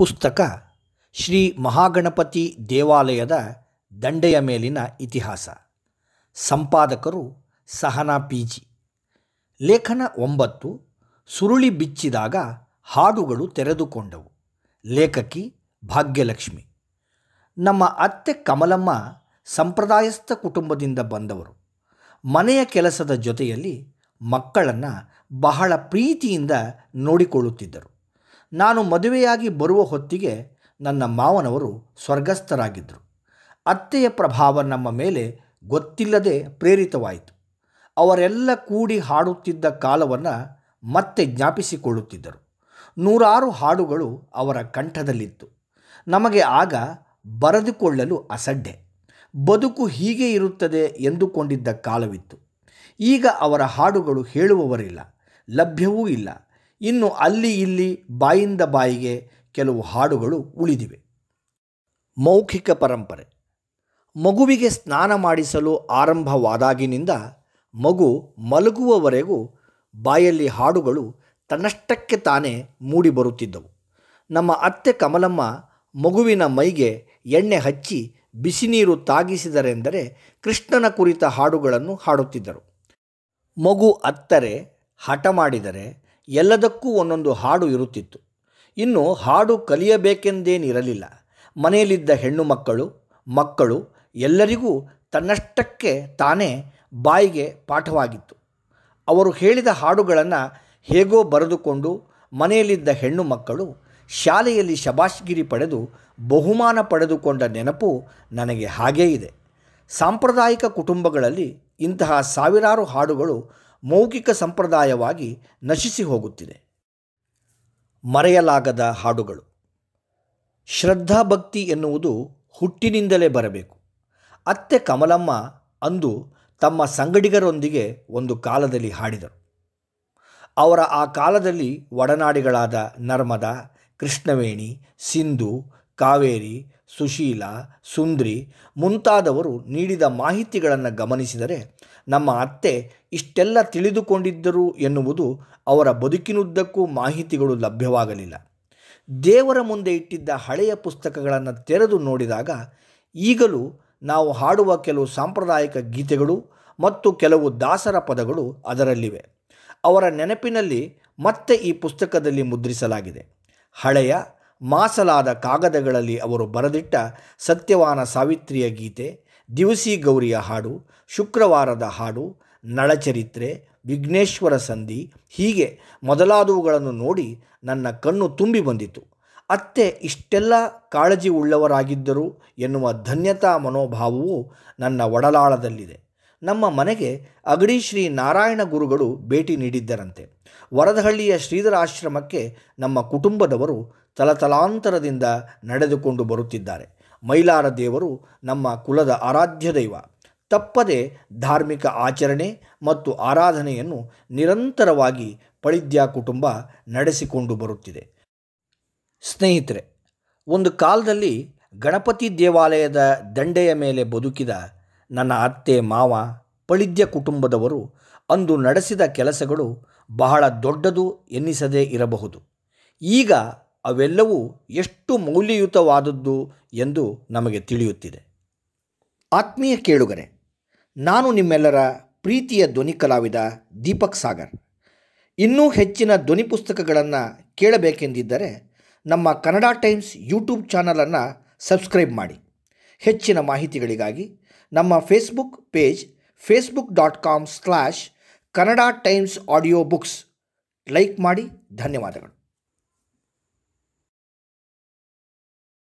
ಪುಸ್ತಕ ಶ್ರೀ ಮಹಾಗಣಪತಿ ದೇವಾಲಯದ ದಂಡೆಯ ಮೇಲಿನ ಇತಿಹಾಸ ಸಂಪಾದಕರು ಸಹನಾ ಪಿಜಿ ಲೇಖನ ಒಂಬತ್ತು ಸುರುಳಿ ಬಿಚ್ಚಿದಾಗ ಹಾಡುಗಳು ತೆರೆದುಕೊಂಡವು ಲೇಖಕಿ ಭಾಗ್ಯಲಕ್ಷ್ಮಿ ನಮ್ಮ ಅತ್ತೆ ಕಮಲಮ್ಮ ಸಂಪ್ರದಾಯಸ್ಥ ಕುಟುಂಬದಿಂದ ಬಂದವರು ಮನೆಯ ಕೆಲಸದ ಜೊತೆಯಲ್ಲಿ ಮಕ್ಕಳನ್ನು ಬಹಳ ಪ್ರೀತಿಯಿಂದ ನೋಡಿಕೊಳ್ಳುತ್ತಿದ್ದರು ನಾನು ಮದುವೆಯಾಗಿ ಬರುವ ಹೊತ್ತಿಗೆ ನನ್ನ ಮಾವನವರು ಸ್ವರ್ಗಸ್ಥರಾಗಿದ್ದರು ಅತ್ತೆಯ ಪ್ರಭಾವ ನಮ್ಮ ಮೇಲೆ ಗೊತ್ತಿಲ್ಲದೆ ಪ್ರೇರಿತವಾಯಿತು ಅವರೆಲ್ಲ ಕೂಡಿ ಹಾಡುತ್ತಿದ್ದ ಕಾಲವನ್ನು ಮತ್ತೆ ಜ್ಞಾಪಿಸಿಕೊಳ್ಳುತ್ತಿದ್ದರು ನೂರಾರು ಹಾಡುಗಳು ಅವರ ಕಂಠದಲ್ಲಿತ್ತು ನಮಗೆ ಆಗ ಬರೆದುಕೊಳ್ಳಲು ಅಸಡ್ಡೆ ಬದುಕು ಹೀಗೆ ಇರುತ್ತದೆ ಎಂದುಕೊಂಡಿದ್ದ ಕಾಲವಿತ್ತು ಈಗ ಅವರ ಹಾಡುಗಳು ಹೇಳುವವರಿಲ್ಲ ಲಭ್ಯವೂ ಇಲ್ಲ ಇನ್ನು ಅಲ್ಲಿ ಇಲ್ಲಿ ಬಾಯಿಂದ ಬಾಯಿಗೆ ಕೆಲವು ಹಾಡುಗಳು ಉಳಿದಿವೆ ಮೌಖಿಕ ಪರಂಪರೆ ಮಗುವಿಗೆ ಸ್ನಾನ ಮಾಡಿಸಲು ಆರಂಭವಾದಾಗಿನಿಂದ ಮಗು ಮಲಗುವವರೆಗೂ ಬಾಯಲ್ಲಿ ಹಾಡುಗಳು ತನ್ನಷ್ಟಕ್ಕೆ ತಾನೇ ಮೂಡಿಬರುತ್ತಿದ್ದವು ನಮ್ಮ ಅತ್ತೆ ಕಮಲಮ್ಮ ಮಗುವಿನ ಮೈಗೆ ಎಣ್ಣೆ ಹಚ್ಚಿ ಬಿಸಿ ನೀರು ತಾಗಿಸಿದರೆಂದರೆ ಕೃಷ್ಣನ ಕುರಿತ ಹಾಡುಗಳನ್ನು ಹಾಡುತ್ತಿದ್ದರು ಮಗು ಅತ್ತರೆ ಹಠ ಮಾಡಿದರೆ ಎಲ್ಲದಕ್ಕೂ ಒಂದೊಂದು ಹಾಡು ಇರುತ್ತಿತ್ತು ಇನ್ನು ಹಾಡು ಕಲಿಯಬೇಕೆಂದೇನಿರಲಿಲ್ಲ ಮನೆಯಲ್ಲಿದ್ದ ಹೆಣ್ಣು ಮಕ್ಕಳು ಮಕ್ಕಳು ಎಲ್ಲರಿಗೂ ತನ್ನಷ್ಟಕ್ಕೆ ತಾನೇ ಬಾಯಿಗೆ ಪಾಠವಾಗಿತ್ತು ಅವರು ಹೇಳಿದ ಹಾಡುಗಳನ್ನು ಹೇಗೋ ಬರೆದುಕೊಂಡು ಮನೆಯಲ್ಲಿದ್ದ ಹೆಣ್ಣು ಮಕ್ಕಳು ಶಾಲೆಯಲ್ಲಿ ಶಬಾಷ್ಗಿರಿ ಪಡೆದು ಬಹುಮಾನ ಪಡೆದುಕೊಂಡ ನೆನಪು ನನಗೆ ಹಾಗೇ ಇದೆ ಸಾಂಪ್ರದಾಯಿಕ ಕುಟುಂಬಗಳಲ್ಲಿ ಇಂತಹ ಸಾವಿರಾರು ಹಾಡುಗಳು ಮೌಖಿಕ ಸಂಪ್ರದಾಯವಾಗಿ ನಶಿಸಿ ಹೋಗುತ್ತಿದೆ ಮರೆಯಲಾಗದ ಹಾಡುಗಳು ಶ್ರದ್ಧಾಭಕ್ತಿ ಎನ್ನುವುದು ಹುಟ್ಟಿನಿಂದಲೇ ಬರಬೇಕು ಅತ್ತೆ ಕಮಲಮ್ಮ ಅಂದು ತಮ್ಮ ಸಂಗಡಿಗರೊಂದಿಗೆ ಒಂದು ಕಾಲದಲ್ಲಿ ಹಾಡಿದರು ಅವರ ಆ ಕಾಲದಲ್ಲಿ ಒಡನಾಡಿಗಳಾದ ನರ್ಮದ ಕೃಷ್ಣವೇಣಿ ಸಿಂಧು ಕಾವೇರಿ ಸುಶೀಲ ಸುಂದ್ರಿ ಮುಂತಾದವರು ನೀಡಿದ ಮಾಹಿತಿಗಳನ್ನು ಗಮನಿಸಿದರೆ ನಮ್ಮ ಅತ್ತೆ ಇಷ್ಟೆಲ್ಲ ತಿಳಿದುಕೊಂಡಿದ್ದರು ಎನ್ನುವುದು ಅವರ ಬದುಕಿನುದ್ದಕ್ಕೂ ಮಾಹಿತಿಗಳು ಲಭ್ಯವಾಗಲಿಲ್ಲ ದೇವರ ಮುಂದೆ ಇಟ್ಟಿದ್ದ ಹಳೆಯ ಪುಸ್ತಕಗಳನ್ನು ತೆರೆದು ನೋಡಿದಾಗ ಈಗಲೂ ನಾವು ಹಾಡುವ ಕೆಲವು ಸಾಂಪ್ರದಾಯಿಕ ಗೀತೆಗಳು ಮತ್ತು ಕೆಲವು ದಾಸರ ಪದಗಳು ಅದರಲ್ಲಿವೆ ಅವರ ನೆನಪಿನಲ್ಲಿ ಮತ್ತೆ ಈ ಪುಸ್ತಕದಲ್ಲಿ ಮುದ್ರಿಸಲಾಗಿದೆ ಹಳೆಯ ಮಾಸಲಾದ ಕಾಗದಗಳಲ್ಲಿ ಅವರು ಬರೆದಿಟ್ಟ ಸತ್ಯವಾನ ಸಾವಿತ್ರಿಯ ಗೀತೆ ದಿವಸಿ ಗೌರಿಯ ಹಾಡು ಶುಕ್ರವಾರದ ಹಾಡು ನಳಚರಿತ್ರೆ ವಿಘ್ನೇಶ್ವರ ಸಂಧಿ ಹೀಗೆ ಮೊದಲಾದವುಗಳನ್ನು ನೋಡಿ ನನ್ನ ಕಣ್ಣು ತುಂಬಿ ಬಂದಿತು ಅತ್ತೆ ಇಷ್ಟೆಲ್ಲ ಕಾಳಜಿ ಉಳ್ಳವರಾಗಿದ್ದರು ಎನ್ನುವ ಧನ್ಯತಾ ಮನೋಭಾವವು ನನ್ನ ಒಡಲಾಳದಲ್ಲಿದೆ ನಮ್ಮ ಮನೆಗೆ ಅಗಡಿ ಶ್ರೀ ನಾರಾಯಣ ಗುರುಗಳು ಭೇಟಿ ನೀಡಿದ್ದರಂತೆ ವರದಹಳ್ಳಿಯ ಶ್ರೀಧರ ಆಶ್ರಮಕ್ಕೆ ನಮ್ಮ ಕುಟುಂಬದವರು ತಲತಲಾಂತರದಿಂದ ನಡೆದುಕೊಂಡು ಬರುತ್ತಿದ್ದಾರೆ ಮೈಲಾರ ದೇವರು ನಮ್ಮ ಕುಲದ ಆರಾಧ್ಯ ದೈವ ತಪ್ಪದೆ ಧಾರ್ಮಿಕ ಆಚರಣೆ ಮತ್ತು ಆರಾಧನೆಯನ್ನು ನಿರಂತರವಾಗಿ ಪಳಿದ್ಯಾ ಕುಟುಂಬ ನಡೆಸಿಕೊಂಡು ಬರುತ್ತಿದೆ ಸ್ನೇಹಿತರೆ ಒಂದು ಕಾಲದಲ್ಲಿ ಗಣಪತಿ ದೇವಾಲಯದ ದಂಡೆಯ ಮೇಲೆ ಬದುಕಿದ ನನ್ನ ಅತ್ತೆ ಮಾವ ಪಳಿದ್ಯ ಕುಟುಂಬದವರು ಅಂದು ನಡೆಸಿದ ಕೆಲಸಗಳು ಬಹಳ ದೊಡ್ಡದು ಎನ್ನಿಸದೇ ಇರಬಹುದು ಈಗ ಅವೆಲ್ಲವೂ ಎಷ್ಟು ಮೌಲ್ಯಯುತವಾದದ್ದು ಎಂದು ನಮಗೆ ತಿಳಿಯುತ್ತಿದೆ ಆತ್ಮೀಯ ಕೇಳುಗರೆ ನಾನು ನಿಮ್ಮೆಲ್ಲರ ಪ್ರೀತಿಯ ಧ್ವನಿ ಕಲಾವಿದ ದೀಪಕ್ ಸಾಗರ್ ಇನ್ನೂ ಹೆಚ್ಚಿನ ಧ್ವನಿ ಪುಸ್ತಕಗಳನ್ನು ಕೇಳಬೇಕೆಂದಿದ್ದರೆ ನಮ್ಮ ಕನ್ನಡ ಟೈಮ್ಸ್ ಯೂಟ್ಯೂಬ್ ಚಾನಲನ್ನು ಸಬ್ಸ್ಕ್ರೈಬ್ ಮಾಡಿ ಹೆಚ್ಚಿನ ಮಾಹಿತಿಗಳಿಗಾಗಿ ನಮ್ಮ Facebook page Facebook dot com slash Kannada Times audio books like ಮಾಡಿ ಧನ್ಯವಾದಗಳು